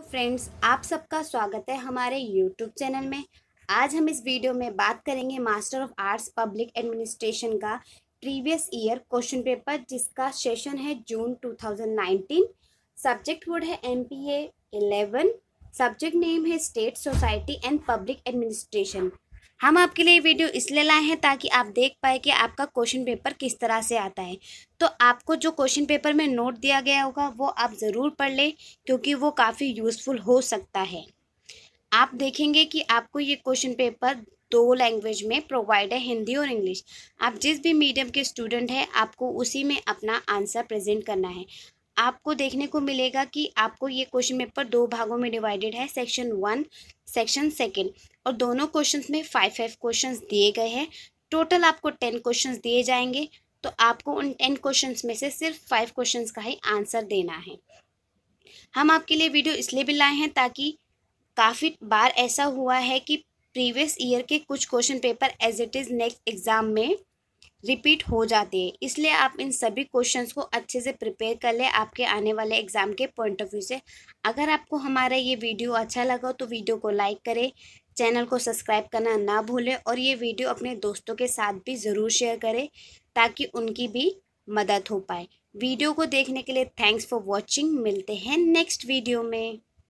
तो फ्रेंड्स आप सबका स्वागत है हमारे यूट्यूब चैनल में आज हम इस वीडियो में बात करेंगे master of arts public administration का प्रीवियस ईयर क्वेश्चन पेपर जिसका सेशन है जून 2019 सब्जेक्ट वर्ड है M P A eleven subject name है state society and public administration हम आपके लिए वीडियो इसलिए लाए हैं ताकि आप देख पाए कि आपका क्वेश्चन पेपर किस तरह से आता है तो आपको जो क्वेश्चन पेपर में नोट दिया गया होगा वो आप ज़रूर पढ़ लें क्योंकि वो काफ़ी यूज़फुल हो सकता है आप देखेंगे कि आपको ये क्वेश्चन पेपर दो लैंग्वेज में प्रोवाइड है हिंदी और इंग्लिश आप जिस भी मीडियम के स्टूडेंट हैं आपको उसी में अपना आंसर प्रेजेंट करना है आपको देखने को मिलेगा कि आपको ये क्वेश्चन पेपर दो भागों में डिवाइडेड है सेक्शन वन सेक्शन सेकेंड और दोनों क्वेश्चंस में फाइव फाइव क्वेश्चंस दिए गए हैं टोटल आपको टेन क्वेश्चंस दिए जाएंगे तो आपको उन टेन क्वेश्चंस में से सिर्फ फाइव क्वेश्चंस का ही आंसर देना है हम आपके लिए वीडियो इसलिए भी लाए हैं ताकि काफ़ी बार ऐसा हुआ है कि प्रीवियस ईयर के कुछ question paper as it is next exam में रिपीट हो जाते हैं इसलिए आप इन सभी क्वेश्चंस को अच्छे से प्रिपेयर कर लें आपके आने वाले एग्ज़ाम के पॉइंट ऑफ व्यू से अगर आपको हमारा ये वीडियो अच्छा लगा तो वीडियो को लाइक करें चैनल को सब्सक्राइब करना ना भूलें और ये वीडियो अपने दोस्तों के साथ भी ज़रूर शेयर करें ताकि उनकी भी मदद हो पाए वीडियो को देखने के लिए थैंक्स फॉर वॉचिंग मिलते हैं नेक्स्ट वीडियो में